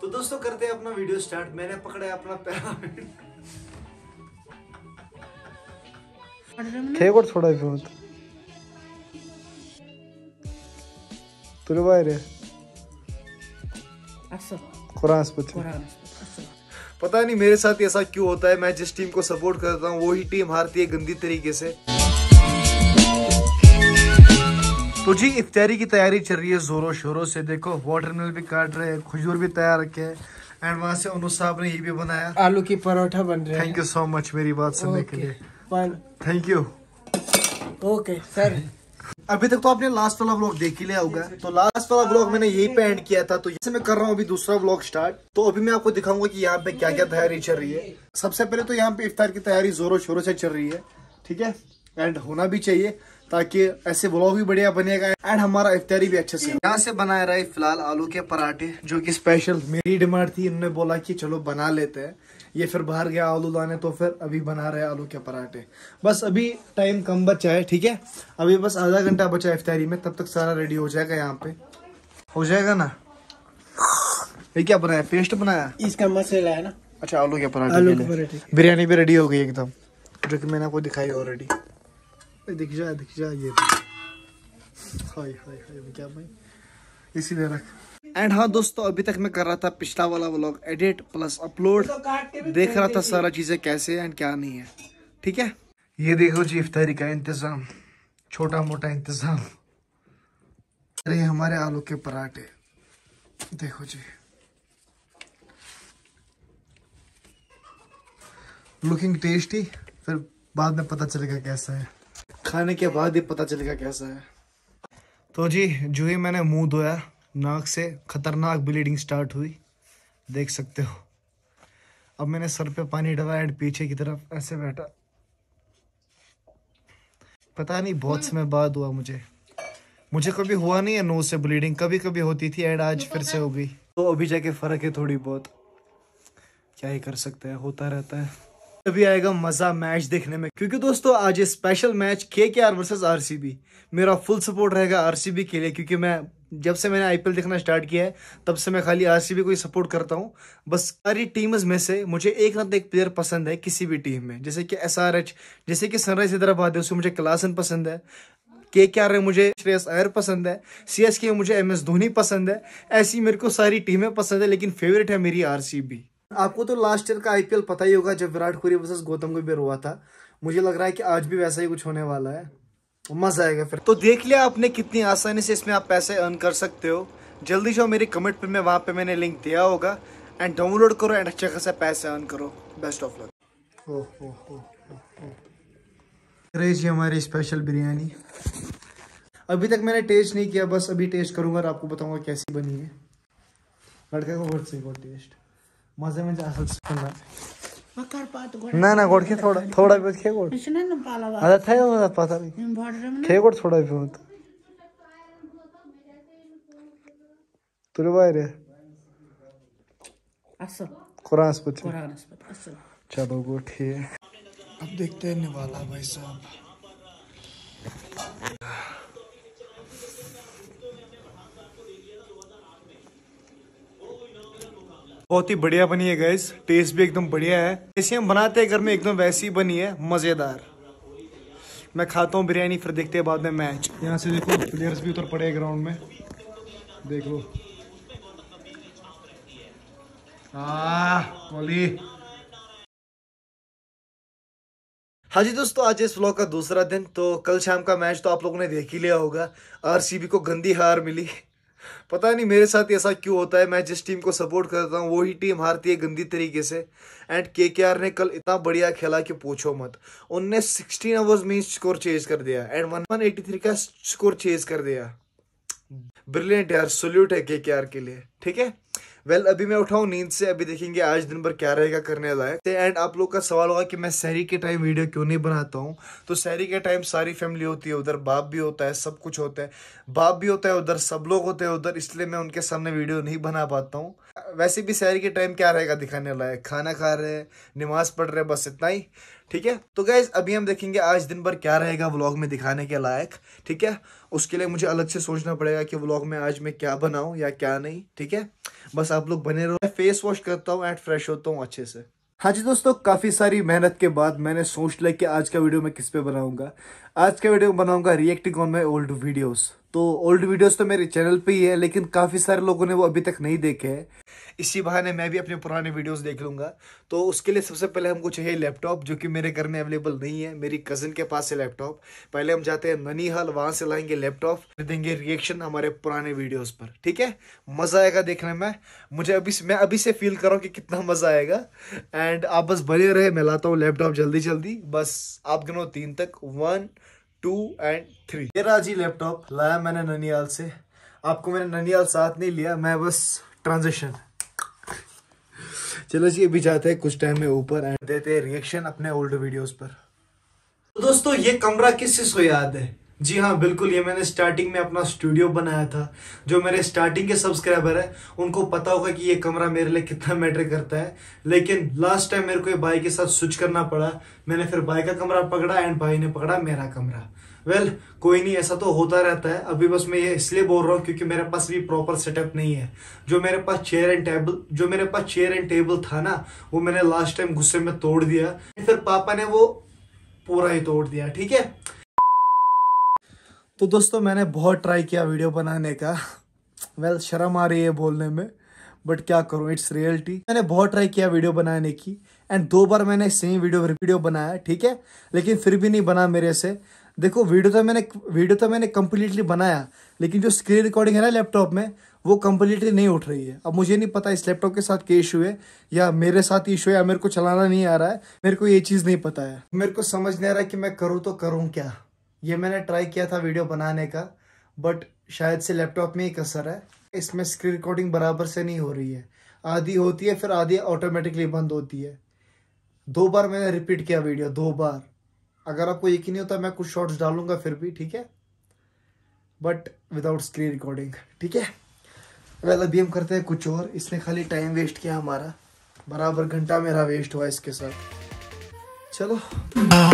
तो दोस्तों करते हैं अपना वीडियो स्टार्ट मैंने पकड़ा है अपना पहला और थोड़ा भी मत तुरे बाहर है कुरान कुरान पता नहीं मेरे साथ ऐसा क्यों होता है मैं जिस टीम को सपोर्ट करता हूँ वही टीम हारती है गंदी तरीके से तो जी इफ्तारी की तैयारी चल रही है ज़ोरों शोरों से देखो मिल भी काट रहे हैं खजूर भी तैयार रखे हैं एंड वहाँ से अनु साहब ने ये भी बनाया आलू की परोठा बन रहे थैंक यू सो मच मेरी बात सुनने के लिए थैंक यू ओके सर अभी तक तो आपने लास्ट वाला ब्लॉग देख ही लिया होगा तो लास्ट वाला ब्लॉग मैंने यही पे एंड किया था तो जैसे मैं कर रहा हूँ अभी दूसरा ब्लॉग स्टार्ट तो अभी मैं आपको दिखाऊंगा कि यहाँ पे क्या क्या तैयारी चल रही है सबसे पहले तो यहाँ पे इफ्तार की तैयारी जोरों शोरों से चल रही है ठीक है एंड होना भी चाहिए ताकि ऐसे ब्लॉग भी बढ़िया बनेगा एंड हमारा इफ्तारी भी अच्छे से यहाँ से बनाए रहे फिलहाल आलू के पराठे जो कि स्पेशल मेरी डिमांड थी इन्होंने बोला कि चलो बना लेते हैं ये फिर बाहर गया आलू लाने तो फिर अभी बना रहे आलू के पराठे बस अभी टाइम कम बचा है ठीक है अभी बस आधा घंटा बचा है इफ्तारी में तब तक सारा रेडी हो जाएगा यहाँ पे हो जाएगा ना ये क्या बनाया पेस्ट बनाया इसका मसाला है ना अच्छा आलू के पराठे बिरयानी भी रेडी हो गई एकदम जो कि मैंने आपको दिखाई ऑलरेडी एंड हाँ दोस्तों अभी तक मैं कर रहा था पिछला वाला व्लॉग एडिट प्लस अपलोड देख रहा था सारा चीज़ें कैसे एंड क्या नहीं है ठीक है ये देखो जी इफ्तारी का इंतज़ाम छोटा मोटा इंतज़ाम अरे हमारे आलू के पराठे देखो जी लुकिंग टेस्टी फिर बाद में पता चलेगा कैसा है खाने के बाद ही पता चलेगा कैसा है तो जी जो ही मैंने मुंह धोया नाक से खतरनाक ब्लीडिंग स्टार्ट हुई देख सकते हो अब मैंने सर पे पानी डाला एंड पीछे की तरफ ऐसे बैठा पता नहीं बहुत समय बाद हुआ मुझे मुझे कभी हुआ नहीं है नो से ब्लीडिंग कभी कभी होती थी एंड आज फिर से हो गई तो अभी जाके फ़र्क है थोड़ी बहुत क्या ही कर सकते हैं होता रहता है तभी आएगा मजा मैच देखने में क्योंकि दोस्तों आज ये स्पेशल मैच के के R versus R C B मेरा फुल सपोर्ट रहेगा आर सी बी के लिए क्योंकि मैं जब से मैंने आईपीएल देखना स्टार्ट किया है तब से मैं खाली बी को ही सपोर्ट करता हूँ बस सारी टीम्स में से मुझे एक ना तो एक प्लेयर पसंद है किसी भी टीम में जैसे कि एच जैसे कि सनराइज हैदराबाद है उसमें मुझे क्लासन पसंद है के के आर में मुझे श्रेयस अयर पसंद है सी एस के में मुझे एम एस धोनी पसंद है ऐसी मेरे को सारी टीमें पसंद है लेकिन फेवरेट है मेरी बी आपको तो लास्ट ईयर का आईपीएल पता ही होगा जब विराट कोहली वर्सेस गौतम गंभीर हुआ था मुझे लग रहा है कि आज भी वैसा ही कुछ होने वाला है मजा आएगा फिर तो देख लिया आपने कितनी आसानी से इसमें आप पैसे अर्न कर सकते हो जल्दी जाओ मेरी कमेंट पे मैं वहाँ पे मैंने लिंक दिया होगा एंड डाउनलोड करो एंड अच्छे खासा पैसे अर्न करो बेस्ट ऑफ लक ओह जी हमारी स्पेशल बिरयानी अभी तक मैंने टेस्ट नहीं किया बस अभी टेस्ट करूंगा और आपको बताऊंगा कैसी बनी है लड़का को बहुत सही बहुत टेस्ट मजे ना गोड़ ना गोड़ थोड़ा थोड़ा पे खे गोड़ अरे थे पता खे गोड़ थोड़ा पे मत तुरे भाई चलो गो ठीक अब देखते हैं निवाला भाई साहब बहुत ही बढ़िया बनी है गैस टेस्ट भी एकदम बढ़िया है ऐसे हम बनाते हैं घर में एकदम वैसी बनी है मज़ेदार मैं खाता हूँ बिरयानी फिर देखते हैं बाद में मैच यहाँ से देखो प्लेयर्स भी उतर पड़े ग्राउंड में देख लो कोहली हाँ जी दोस्तों आज इस व्लॉग का दूसरा दिन तो कल शाम का मैच तो आप लोगों ने देख ही लिया होगा आरसीबी को गंदी हार मिली पता नहीं मेरे साथ ऐसा क्यों होता है मैं जिस टीम को सपोर्ट करता हूँ वही टीम हारती है गंदी तरीके से एंड के ने कल इतना बढ़िया खेला कि पूछो मत उनने सिक्सटीन आवर्स में स्कोर चेज कर दिया एंड वन वन थ्री का स्कोर चेज कर दिया ब्रिलियंट यार सोल्यूट है के के लिए ठीक है वेल well, अभी मैं उठाऊँ नींद से अभी देखेंगे आज दिन भर क्या रहेगा करने लायक एंड तो, आप लोग का सवाल होगा कि मैं शहरी के टाइम वीडियो क्यों नहीं बनाता हूँ तो शहरी के टाइम सारी फैमिली होती है उधर बाप भी होता है सब कुछ होता है बाप भी होता है उधर सब लोग होते हैं उधर इसलिए मैं उनके सामने वीडियो नहीं बना पाता हूँ वैसे भी शहरी के टाइम क्या रहेगा दिखाने लायक खाना खा रहे हैं नमाज पढ़ रहे हैं बस इतना ही ठीक है तो गैस अभी हम देखेंगे आज दिन भर क्या रहेगा व्लॉग में दिखाने के लायक ठीक है उसके लिए मुझे अलग से सोचना पड़ेगा कि व्लॉग में आज मैं क्या बनाऊँ या क्या नहीं ठीक है बस आप लोग बने रहो मैं फेस वॉश करता हूँ एंड फ्रेश होता हूँ अच्छे से हाँ जी दोस्तों काफ़ी सारी मेहनत के बाद मैंने सोच लिया कि आज का वीडियो मैं किस पे बनाऊंगा आज का वीडियो बनाऊंगा reacting on my old videos तो ओल्ड वीडियोस तो मेरे चैनल पे ही है लेकिन काफ़ी सारे लोगों ने वो अभी तक नहीं देखे हैं इसी बहाने मैं भी अपने पुराने वीडियोस देख लूँगा तो उसके लिए सबसे पहले हमको चाहिए लैपटॉप जो कि मेरे घर में अवेलेबल नहीं है मेरी कज़न के पास है लैपटॉप पहले हम जाते हैं ननिहाल वहाँ से लाएंगे लैपटॉप फिर देंगे रिएक्शन हमारे पुराने वीडियोज़ पर ठीक है मज़ा आएगा देखने में मुझे अभी से मैं अभी से फील कर रहा हूँ कि कितना मज़ा आएगा एंड आप बस बने रहे मैं लाता हूँ लैपटॉप जल्दी जल्दी बस आप गिनो तीन तक वन टू एंड थ्री ये रहा जी लैपटॉप लाया मैंने ननियाल से आपको मैंने ननियाल साथ नहीं लिया मैं बस ट्रांजेक्शन चलो जी अभी जाते हैं कुछ टाइम में ऊपर एंड देते हैं रिएक्शन अपने ओल्ड वीडियोस पर तो दोस्तों ये कमरा किस चीज़ को याद है जी हाँ बिल्कुल ये मैंने स्टार्टिंग में अपना स्टूडियो बनाया था जो मेरे स्टार्टिंग के सब्सक्राइबर है उनको पता होगा कि ये कमरा मेरे लिए कितना मैटर करता है लेकिन लास्ट टाइम मेरे को ये भाई के साथ स्विच करना पड़ा मैंने फिर भाई का कमरा पकड़ा एंड भाई ने पकड़ा मेरा कमरा वेल well, कोई नहीं ऐसा तो होता रहता है अभी बस मैं ये इसलिए बोल रहा हूँ क्योंकि मेरे पास भी प्रॉपर सेटअप नहीं है जो मेरे पास चेयर एंड टेबल जो मेरे पास चेयर एंड टेबल था ना वो मैंने लास्ट टाइम गुस्से में तोड़ दिया फिर पापा ने वो पूरा ही तोड़ दिया ठीक है तो दोस्तों मैंने बहुत ट्राई किया वीडियो बनाने का वेल well, शर्म आ रही है बोलने में बट क्या करूँ इट्स रियलिटी मैंने बहुत ट्राई किया वीडियो बनाने की एंड दो बार मैंने सेम वीडियो वीडियो बनाया ठीक है लेकिन फिर भी नहीं बना मेरे से देखो वीडियो तो मैंने वीडियो तो मैंने कम्प्लीटली बनाया लेकिन जो स्क्रीन रिकॉर्डिंग है ना लैपटॉप में वो कम्प्लीटली नहीं उठ रही है अब मुझे नहीं पता इस लैपटॉप के साथ क्या इशू है या मेरे साथ इशू है या मेरे को चलाना नहीं आ रहा है मेरे को ये चीज़ नहीं पता है मेरे को समझ नहीं आ रहा है कि मैं करूँ तो करूँ क्या ये मैंने ट्राई किया था वीडियो बनाने का बट शायद से लैपटॉप में ही कसर है इसमें स्क्रीन रिकॉर्डिंग बराबर से नहीं हो रही है आधी होती है फिर आधी ऑटोमेटिकली बंद होती है दो बार मैंने रिपीट किया वीडियो दो बार अगर आपको यकीन नहीं होता मैं कुछ शॉर्ट्स डालूंगा फिर भी ठीक है बट विदाउट स्क्रीन रिकॉर्डिंग ठीक है वेल अभी हम करते हैं कुछ और इसने खाली टाइम वेस्ट किया हमारा बराबर घंटा मेरा वेस्ट हुआ इसके साथ चलो